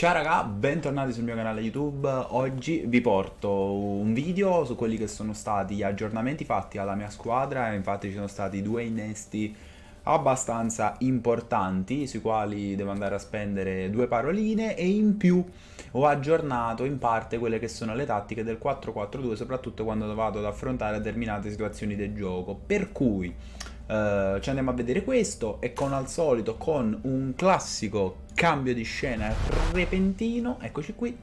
Ciao raga, bentornati sul mio canale YouTube. Oggi vi porto un video su quelli che sono stati gli aggiornamenti fatti alla mia squadra. Infatti ci sono stati due innesti abbastanza importanti sui quali devo andare a spendere due paroline e in più ho aggiornato in parte quelle che sono le tattiche del 4-4-2 soprattutto quando vado ad affrontare determinate situazioni del gioco. Per cui eh, ci andiamo a vedere questo e con al solito con un classico cambio di scena repentino, eccoci qui,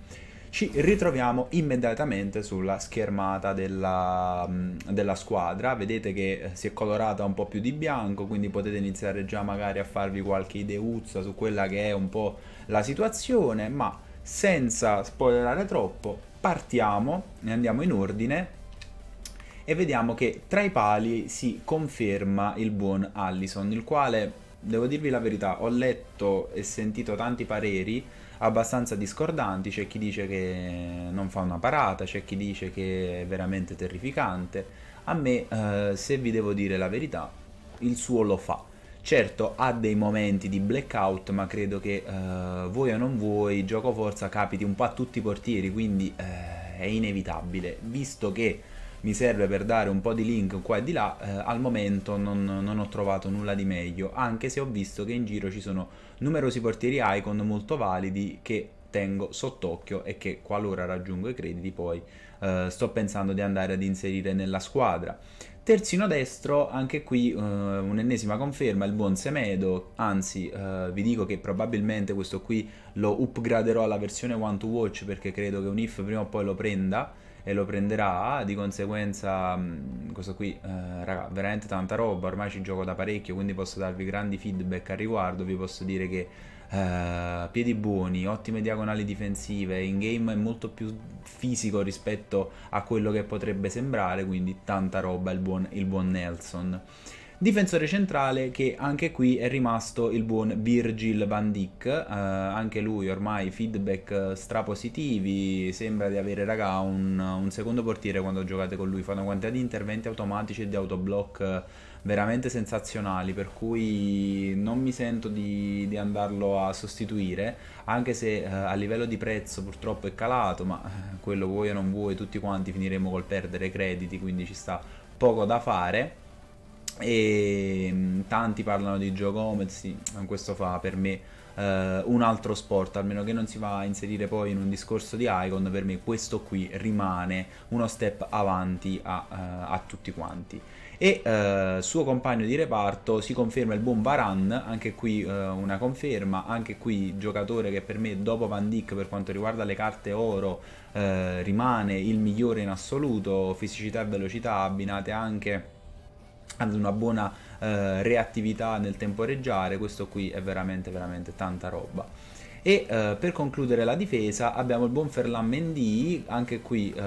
ci ritroviamo immediatamente sulla schermata della, mm, della, squadra, vedete che eh, si è colorata un po' più di bianco, quindi potete iniziare già magari a farvi qualche ideuzza su quella che è un po' la situazione, ma senza spoilerare troppo, partiamo e andiamo in ordine e vediamo che tra i pali si conferma il buon Allison, il quale, devo dirvi la verità, ho letto e sentito tanti pareri abbastanza discordanti, c'è chi dice che non fa una parata, c'è chi dice che è veramente terrificante. A me, eh, se vi devo dire la verità, il suo lo fa. Certo, ha dei momenti di blackout, ma credo che eh, voi o non voi, gioco forza capiti un po' a tutti i portieri, quindi eh, è inevitabile, visto che mi serve per dare un po' di link qua e di là, eh, al momento non, non, ho trovato nulla di meglio, anche se ho visto che in giro ci sono numerosi portieri icon molto validi che tengo sott'occhio e che qualora raggiungo i crediti poi eh, sto pensando di andare ad inserire nella squadra. Terzino destro, anche qui eh, un'ennesima conferma, il buon Semedo, anzi eh, vi dico che probabilmente questo qui lo upgraderò alla versione One to Watch perché credo che un IF prima o poi lo prenda, e lo prenderà, di conseguenza mm, questo qui, eh, raga, veramente tanta roba, ormai ci gioco da parecchio, quindi posso darvi grandi feedback al riguardo, vi posso dire che eh, piedi buoni, ottime diagonali difensive, in game è molto più fisico rispetto a quello che potrebbe sembrare, quindi tanta roba il buon, il buon Nelson. Difensore centrale che anche qui è rimasto il buon Virgil van Dijk, eh, anche lui ormai feedback strapositivi, sembra di avere raga un, un, secondo portiere quando giocate con lui, fa una quantità di interventi automatici e di autoblock veramente sensazionali, per cui non mi sento di, di andarlo a sostituire, anche se eh, a livello di prezzo purtroppo è calato, ma eh, quello vuoi o non vuoi, tutti quanti finiremo col perdere crediti, quindi ci sta poco da fare e mm, tanti parlano di Joe Gomez, sì, questo fa per me eh, un altro sport, almeno che non si va a inserire poi in un discorso di Icon, per me questo qui rimane uno step avanti a, uh, a tutti quanti. E uh, suo compagno di reparto si conferma il buon Varan, anche qui uh, una conferma, anche qui giocatore che per me dopo Van Dyck per quanto riguarda le carte oro rimane il migliore in assoluto, fisicità e velocità abbinate anche ad una buona eh, reattività nel temporeggiare, questo qui è veramente veramente tanta roba. E eh, per concludere la difesa abbiamo il buon Ferland Mendy, anche qui eh,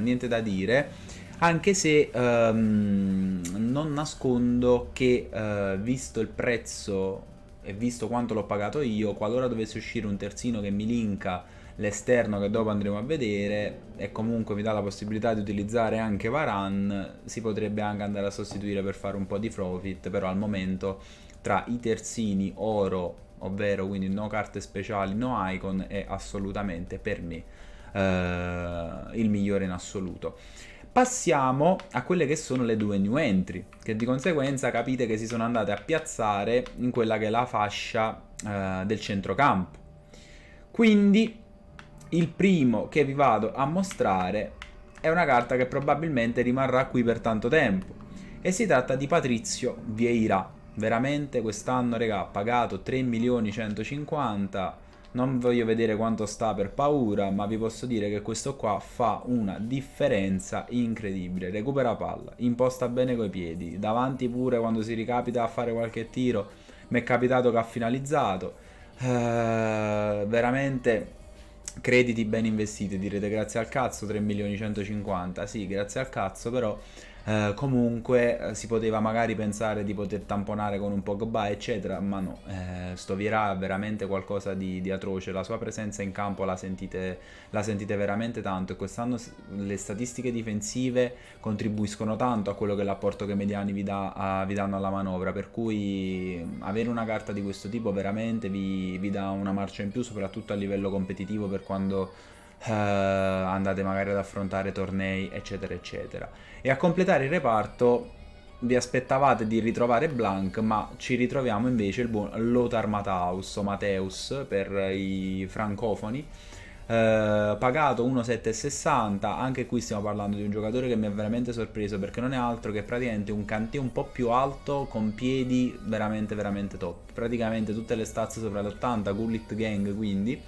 niente da dire, anche se ehm, non nascondo che eh, visto il prezzo e visto quanto l'ho pagato io, qualora dovesse uscire un terzino che mi linka l'esterno che dopo andremo a vedere e comunque mi dà la possibilità di utilizzare anche Varan, si potrebbe anche andare a sostituire per fare un po' di profit, però al momento tra i terzini oro, ovvero quindi no carte speciali, no icon, è assolutamente per me eh, il migliore in assoluto. Passiamo a quelle che sono le due new entry, che di conseguenza capite che si sono andate a piazzare in quella che è la fascia eh, del centrocampo. Quindi il primo che vi vado a mostrare è una carta che probabilmente rimarrà qui per tanto tempo e si tratta di Patrizio Vieira veramente quest'anno regà ha pagato 3 milioni 150 non voglio vedere quanto sta per paura ma vi posso dire che questo qua fa una differenza incredibile recupera palla imposta bene coi piedi davanti pure quando si ricapita a fare qualche tiro mi è capitato che ha finalizzato uh, veramente crediti ben investiti direte grazie al cazzo 3 milioni 150 sì grazie al cazzo però eh, comunque eh, si poteva magari pensare di poter tamponare con un Pogba eccetera, ma no, eh, Stovierà è veramente qualcosa di, di, atroce, la sua presenza in campo la sentite, la sentite veramente tanto e quest'anno le statistiche difensive contribuiscono tanto a quello che l'apporto che i mediani vi, dà, a, vi, danno alla manovra, per cui avere una carta di questo tipo veramente vi, vi dà una marcia in più soprattutto a livello competitivo per quando eh, andate magari ad affrontare tornei, eccetera, eccetera. E a completare il reparto vi aspettavate di ritrovare Blank, ma ci ritroviamo invece il buon Lothar Mataus o Mateus per i francofoni. Eh, pagato 1,760 anche qui stiamo parlando di un giocatore che mi ha veramente sorpreso perché non è altro che praticamente un cantè un po' più alto con piedi veramente veramente top praticamente tutte le stazze sopra l'80 gullit gang quindi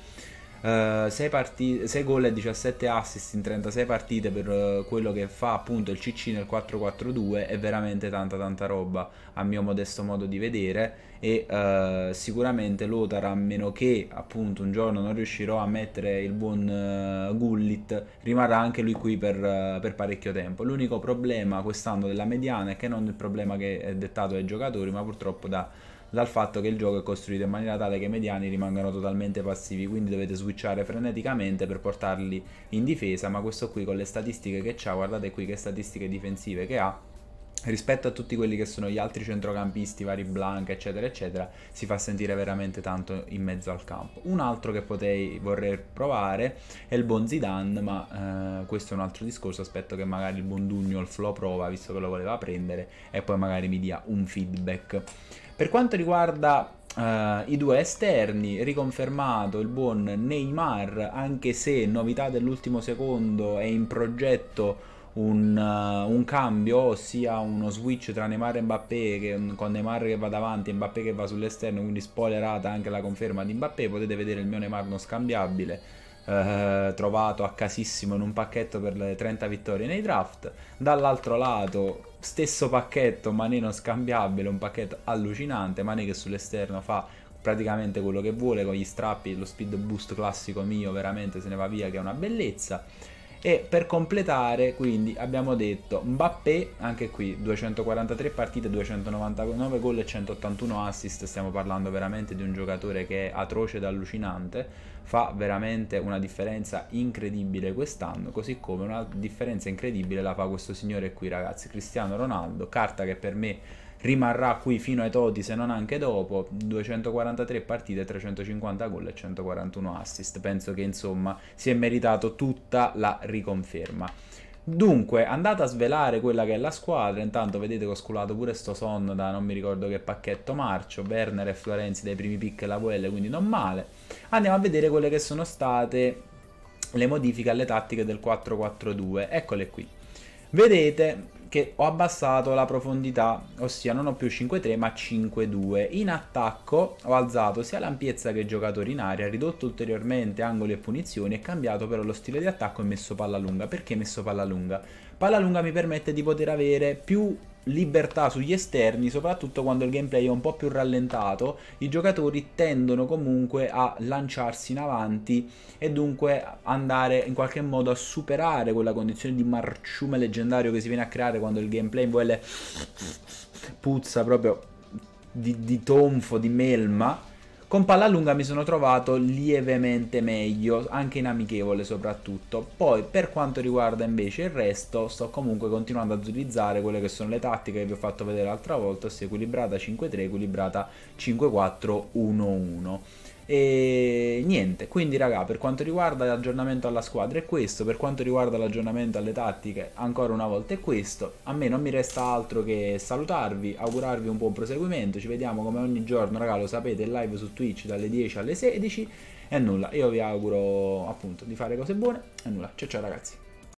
6, eh, partite, 6 gol e 17 assist in 36 partite per eh, quello che fa appunto il CC nel 4-4-2 è veramente tanta tanta roba a mio modesto modo di vedere e uh, sicuramente Lothar a meno che appunto un giorno non riuscirò a mettere il buon Gullit rimarrà anche lui qui per, per parecchio tempo l'unico problema quest'anno della mediana è che non il problema che è dettato dai giocatori ma purtroppo da dal fatto che il gioco è costruito in maniera tale che i mediani rimangano totalmente passivi, quindi dovete switchare freneticamente per portarli in difesa, ma questo qui con le statistiche che ha, guardate qui che statistiche difensive che ha, rispetto a tutti quelli che sono gli altri centrocampisti, vari Blanc, eccetera, eccetera, si fa sentire veramente tanto in mezzo al campo. Un altro che potei vorrei provare è il buon Zidane, ma eh, questo è un altro discorso, aspetto che magari il buon Dugno il Flo prova, visto che lo voleva prendere, e poi magari mi dia un feedback. Per quanto riguarda Uh, I due esterni, riconfermato il buon Neymar, anche se novità dell'ultimo secondo è in progetto un, uh, un, cambio, ossia uno switch tra Neymar e Mbappé, che, mm, con Neymar che va davanti e Mbappé che va sull'esterno, quindi spoilerata anche la conferma di Mbappé, potete vedere il mio Neymar non scambiabile eh, trovato a casissimo in un pacchetto per le 30 vittorie nei draft, dall'altro lato stesso pacchetto ma non scambiabile, un pacchetto allucinante, Mane che sull'esterno fa praticamente quello che vuole con gli strappi, lo speed boost classico mio veramente se ne va via che è una bellezza. E per completare, quindi abbiamo detto Mbappé, anche qui 243 partite, 299 gol e 181 assist. Stiamo parlando veramente di un giocatore che è atroce ed allucinante. Fa veramente una differenza incredibile quest'anno, così come una differenza incredibile la fa questo signore qui, ragazzi. Cristiano Ronaldo, carta che per me rimarrà qui fino ai toti se non anche dopo, 243 partite, 350 gol e 141 assist, penso che insomma si è meritato tutta la riconferma. Dunque, andate a svelare quella che è la squadra. Intanto vedete che ho sculato pure sto sonno da non mi ricordo che pacchetto marcio. Werner e Florenzi dai primi pick la VL, quindi non male. Andiamo a vedere quelle che sono state le modifiche alle tattiche del 4-4-2. Eccole qui. Vedete, che ho abbassato la profondità, ossia non ho più 5-3 ma 5-2. In attacco ho alzato sia l'ampiezza che i giocatori in aria, ridotto ulteriormente angoli e punizioni e cambiato però lo stile di attacco e messo palla lunga. Perché messo palla lunga? Palla lunga mi permette di poter avere più libertà sugli esterni, soprattutto quando il gameplay è un po' più rallentato, i giocatori tendono comunque a lanciarsi in avanti e dunque andare in qualche modo a superare quella condizione di marciume leggendario che si viene a creare quando il gameplay in puzza proprio di, di tonfo, di melma con palla lunga mi sono trovato lievemente meglio, anche in amichevole soprattutto. Poi per quanto riguarda invece il resto, sto comunque continuando ad utilizzare quelle che sono le tattiche che vi ho fatto vedere l'altra volta, ossia equilibrata 5-3, equilibrata 5-4-1-1. E niente, quindi raga, per quanto riguarda l'aggiornamento alla squadra è questo, per quanto riguarda l'aggiornamento alle tattiche ancora una volta è questo. A me non mi resta altro che salutarvi, augurarvi un buon proseguimento, ci vediamo come ogni giorno, raga, lo sapete, live su Twitch dalle 10 alle 16 e nulla, io vi auguro appunto di fare cose buone e nulla, ciao ciao ragazzi.